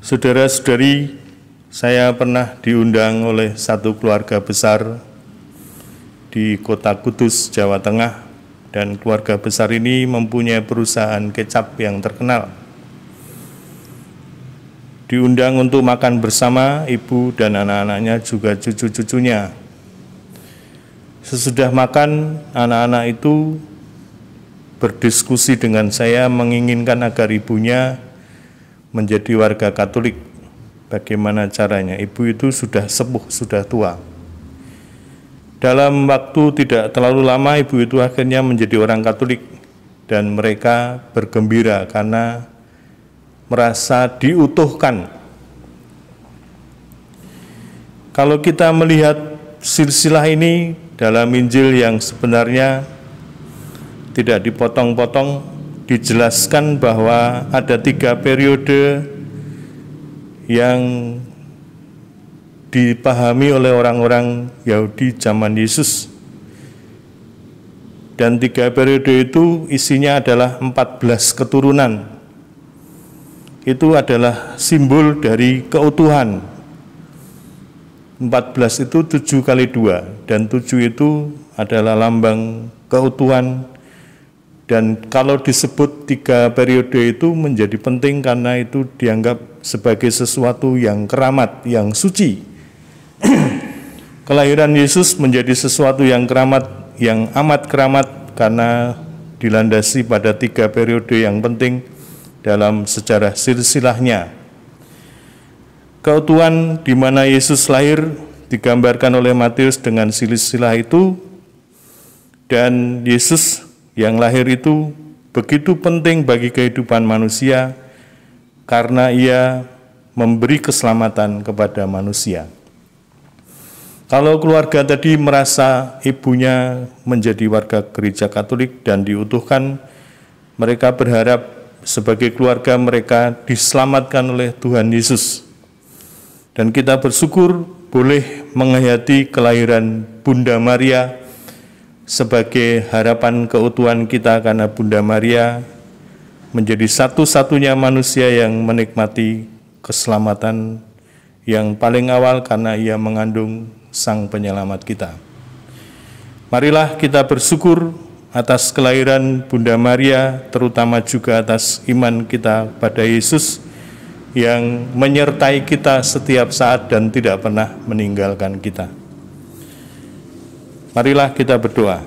Saudara-saudari, saya pernah diundang oleh satu keluarga besar di kota Kudus, Jawa Tengah, dan keluarga besar ini mempunyai perusahaan kecap yang terkenal. Diundang untuk makan bersama ibu dan anak-anaknya juga cucu-cucunya. Sesudah makan, anak-anak itu berdiskusi dengan saya menginginkan agar ibunya menjadi warga Katolik. Bagaimana caranya? Ibu itu sudah sepuh, sudah tua. Dalam waktu tidak terlalu lama, ibu itu akhirnya menjadi orang Katolik, dan mereka bergembira karena merasa diutuhkan. Kalau kita melihat silsilah ini dalam Injil yang sebenarnya tidak dipotong-potong, dijelaskan bahwa ada tiga periode yang dipahami oleh orang-orang Yahudi zaman Yesus. Dan tiga periode itu isinya adalah 14 keturunan. Itu adalah simbol dari keutuhan. 14 itu 7 kali 2 dan 7 itu adalah lambang keutuhan dan kalau disebut tiga periode itu menjadi penting karena itu dianggap sebagai sesuatu yang keramat, yang suci. Kelahiran Yesus menjadi sesuatu yang keramat, yang amat keramat karena dilandasi pada tiga periode yang penting dalam sejarah silsilahnya. Keutuhan di mana Yesus lahir digambarkan oleh Matius dengan silsilah itu dan Yesus yang lahir itu begitu penting bagi kehidupan manusia karena ia memberi keselamatan kepada manusia. Kalau keluarga tadi merasa ibunya menjadi warga gereja Katolik dan diutuhkan, mereka berharap sebagai keluarga mereka diselamatkan oleh Tuhan Yesus. Dan kita bersyukur boleh menghayati kelahiran Bunda Maria sebagai harapan keutuhan kita karena Bunda Maria menjadi satu-satunya manusia yang menikmati keselamatan yang paling awal karena ia mengandung sang penyelamat kita. Marilah kita bersyukur atas kelahiran Bunda Maria, terutama juga atas iman kita pada Yesus yang menyertai kita setiap saat dan tidak pernah meninggalkan kita. Marilah kita berdoa.